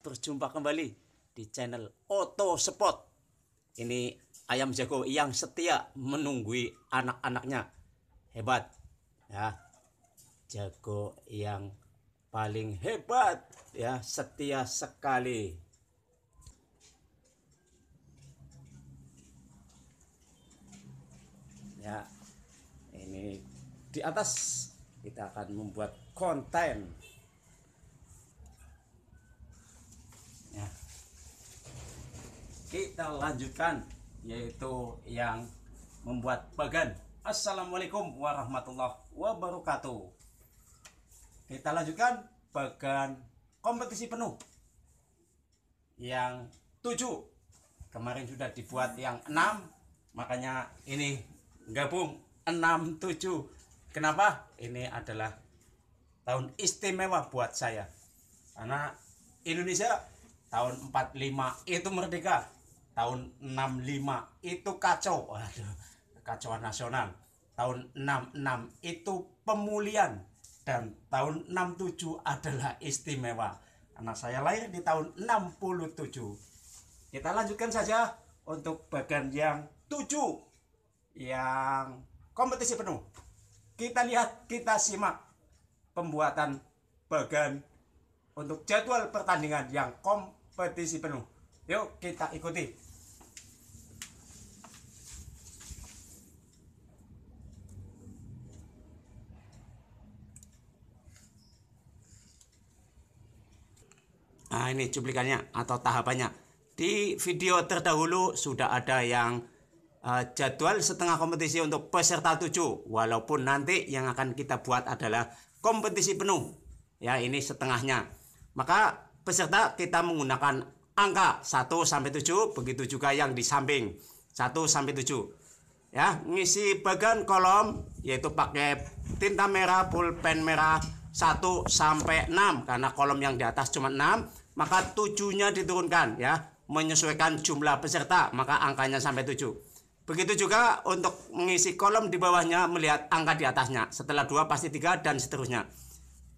Berjumpa kembali di channel Oto Spot. Ini ayam jago yang setia menunggu anak-anaknya. Hebat. Ya. Jago yang paling hebat ya, setia sekali. Ya. Ini di atas kita akan membuat konten kita lanjutkan yaitu yang membuat bagan Assalamualaikum warahmatullahi wabarakatuh kita lanjutkan bagan kompetisi penuh yang tujuh kemarin sudah dibuat yang enam makanya ini gabung enam tujuh. kenapa ini adalah tahun istimewa buat saya karena Indonesia tahun 45 itu merdeka tahun 65 itu kacau Aduh, kacauan nasional tahun 66 itu pemulihan dan tahun 67 adalah istimewa anak saya lahir di tahun 67 kita lanjutkan saja untuk bagian yang 7 yang kompetisi penuh kita lihat kita simak pembuatan bagian untuk jadwal pertandingan yang kompetisi penuh yuk kita ikuti Nah, ini cuplikannya atau tahapannya. Di video terdahulu sudah ada yang uh, jadwal setengah kompetisi untuk peserta 7 walaupun nanti yang akan kita buat adalah kompetisi penuh. Ya, ini setengahnya. Maka peserta kita menggunakan angka 1 sampai 7, begitu juga yang di samping 1 sampai 7. Ya, ngisi bagian kolom yaitu pakai tinta merah, pulpen merah 1 sampai 6 karena kolom yang di atas cuma 6 maka tujuhnya diturunkan ya menyesuaikan jumlah peserta maka angkanya sampai tujuh begitu juga untuk mengisi kolom di bawahnya melihat angka di atasnya setelah dua pasti tiga dan seterusnya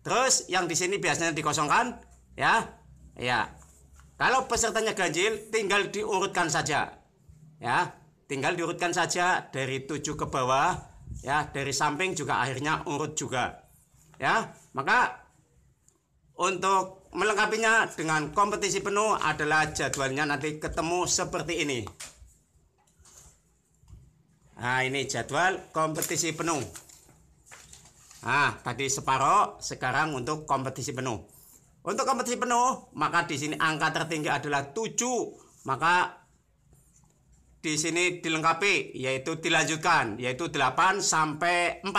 terus yang di sini biasanya dikosongkan ya ya kalau pesertanya ganjil tinggal diurutkan saja ya tinggal diurutkan saja dari tujuh ke bawah ya dari samping juga akhirnya urut juga ya maka untuk melengkapinya dengan kompetisi penuh adalah jadwalnya nanti ketemu seperti ini nah ini jadwal kompetisi penuh nah tadi separoh, sekarang untuk kompetisi penuh untuk kompetisi penuh maka di sini angka tertinggi adalah 7 maka di sini dilengkapi yaitu dilanjutkan yaitu 8 sampai 14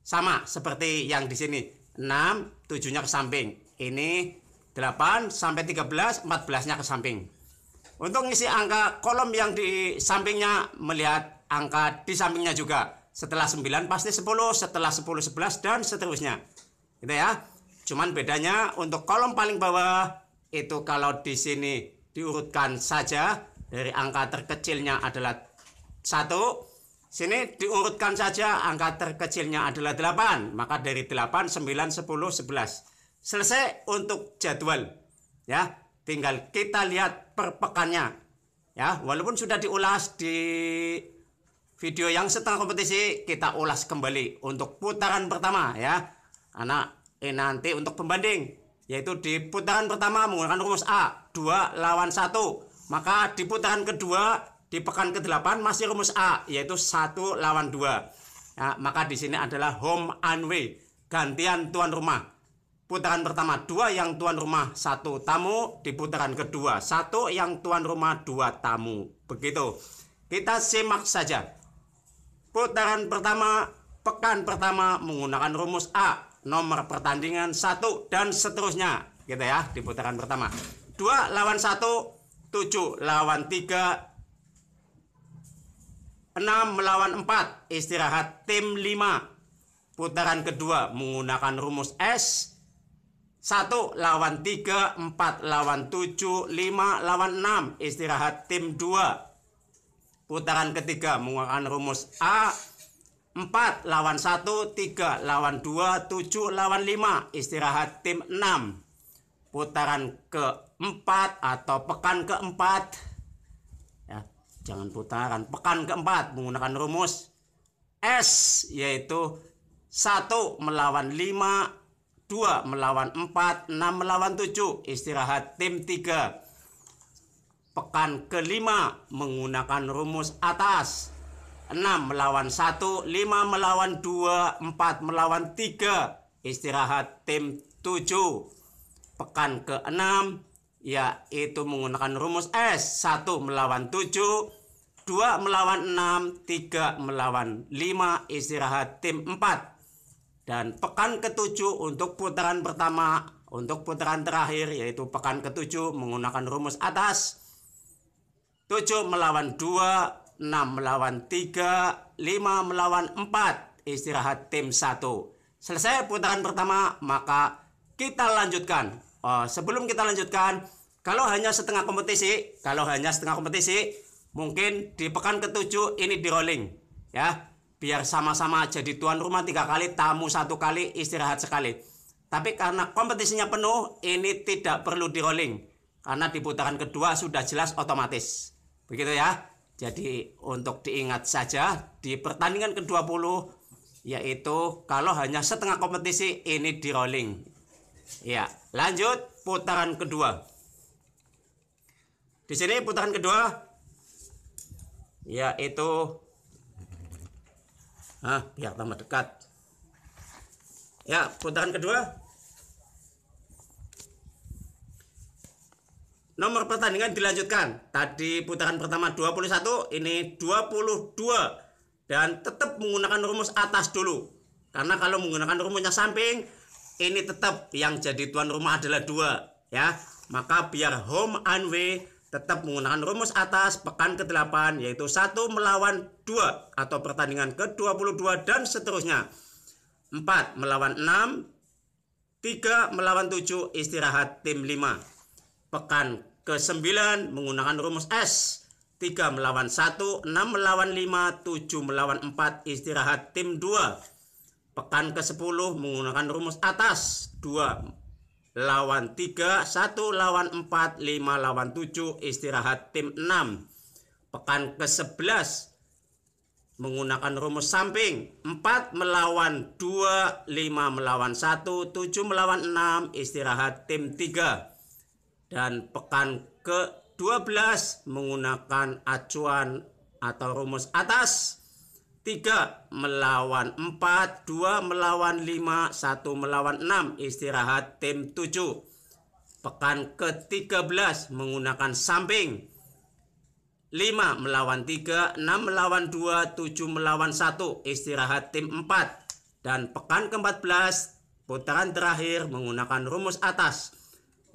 sama seperti yang di sini 6 7-nya ke samping ini 8 sampai 13 14 nya ke samping untuk ngisi angka kolom yang di sampingnya melihat angka di sampingnya juga setelah 9 pasti 10 setelah 10 11 dan seterusnya gitu ya cuman bedanya untuk kolom paling bawah itu kalau di sini diurutkan saja dari angka terkecilnya adalah satu sini diurutkan saja angka terkecilnya adalah 8 maka dari 8 9 10 11 selesai untuk jadwal ya tinggal kita lihat per pekannya ya walaupun sudah diulas di video yang setengah kompetisi kita ulas kembali untuk putaran pertama ya anak eh, nanti untuk pembanding yaitu di putaran pertama menggunakan rumus A 2 lawan 1 maka di putaran kedua di pekan ke-8 masih rumus A yaitu 1 lawan 2 ya, maka di sini adalah home and away gantian tuan rumah putaran pertama dua yang tuan rumah satu tamu di putaran kedua satu yang tuan rumah dua tamu begitu kita simak saja putaran pertama pekan pertama menggunakan rumus A nomor pertandingan satu dan seterusnya gitu ya di putaran pertama dua lawan satu tujuh lawan tiga enam melawan empat istirahat tim lima putaran kedua menggunakan rumus S 1 lawan 3, 4 lawan 7, 5 lawan 6. Istirahat tim 2. Putaran ketiga menggunakan rumus A. 4 lawan 1, 3 lawan 2, 7 lawan 5. Istirahat tim 6. Putaran keempat atau pekan keempat. Ya, jangan putaran. Pekan keempat menggunakan rumus S. Yaitu 1 melawan 5, 2 melawan 4, 6 melawan 7, istirahat tim 3. Pekan kelima menggunakan rumus atas. 6 melawan 1, 5 melawan 2, 4 melawan 3, istirahat tim 7. Pekan ke-6 yaitu menggunakan rumus S. 1 melawan 7, 2 melawan 6, 3 melawan 5, istirahat tim 4 dan pekan ketujuh untuk putaran pertama untuk putaran terakhir yaitu pekan ketujuh menggunakan rumus atas 7 melawan 2 6 melawan 3 5 melawan 4 istirahat tim 1 selesai putaran pertama maka kita lanjutkan oh, sebelum kita lanjutkan kalau hanya setengah kompetisi kalau hanya setengah kompetisi mungkin di pekan ketujuh ini di rolling ya biar sama-sama jadi tuan rumah tiga kali tamu satu kali istirahat sekali tapi karena kompetisinya penuh ini tidak perlu di rolling karena di putaran kedua sudah jelas otomatis begitu ya jadi untuk diingat saja di pertandingan ke-20 yaitu kalau hanya setengah kompetisi ini di rolling ya lanjut putaran kedua di sini putaran kedua yaitu Nah, biar ya, tambah dekat. Ya, putaran kedua. Nomor pertandingan dilanjutkan. Tadi putaran pertama 21, ini 22 dan tetap menggunakan rumus atas dulu. Karena kalau menggunakan rumusnya samping, ini tetap yang jadi tuan rumah adalah dua ya. Maka biar home and way tetap menggunakan rumus atas pekan ke-8 yaitu 1 melawan 2 atau pertandingan ke-22 dan seterusnya. 4 melawan 6, 3 melawan 7 istirahat tim 5. Pekan ke-9 menggunakan rumus S. 3 melawan 1, 6 melawan 5, 7 melawan 4 istirahat tim 2. Pekan ke-10 menggunakan rumus atas 2 lawan 3, 1 lawan 4, 5 lawan 7, istirahat tim 6. Pekan ke-11 menggunakan rumus samping 4 melawan 2 5 melawan 1 7 melawan 6 istirahat tim 3 dan pekan ke 12 menggunakan acuan atau rumus atas 3 melawan 4, 2 melawan 5, 1 melawan 6, istirahat tim 7. Pekan ke-13 menggunakan samping. 5 melawan 3, 6 melawan 2, 7 melawan 1, istirahat tim 4. Dan pekan ke-14 putaran terakhir menggunakan rumus atas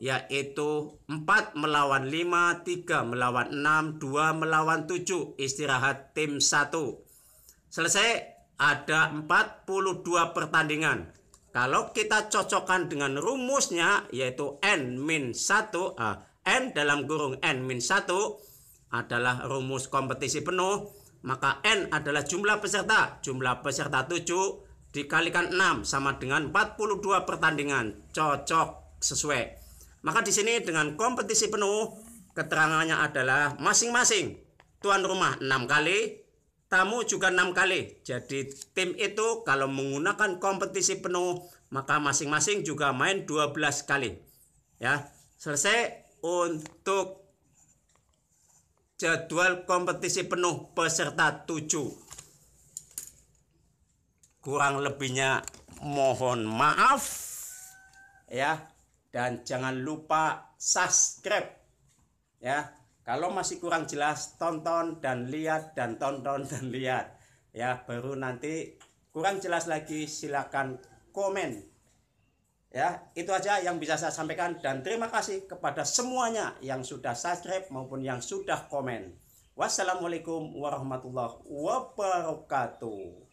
yaitu 4 melawan 5, 3 melawan 6, 2 melawan 7, istirahat tim 1. Selesai ada 42 pertandingan. Kalau kita cocokkan dengan rumusnya yaitu n min 1 uh, eh, n dalam kurung n min 1 adalah rumus kompetisi penuh, maka n adalah jumlah peserta. Jumlah peserta 7 dikalikan 6 sama dengan 42 pertandingan. Cocok sesuai. Maka di sini dengan kompetisi penuh keterangannya adalah masing-masing tuan rumah 6 kali, tamu juga enam kali. Jadi tim itu kalau menggunakan kompetisi penuh maka masing-masing juga main 12 kali. Ya, selesai untuk jadwal kompetisi penuh peserta 7. Kurang lebihnya mohon maaf ya dan jangan lupa subscribe ya kalau masih kurang jelas, tonton dan lihat dan tonton dan lihat. Ya, baru nanti kurang jelas lagi silakan komen. Ya, itu aja yang bisa saya sampaikan dan terima kasih kepada semuanya yang sudah subscribe maupun yang sudah komen. Wassalamualaikum warahmatullahi wabarakatuh.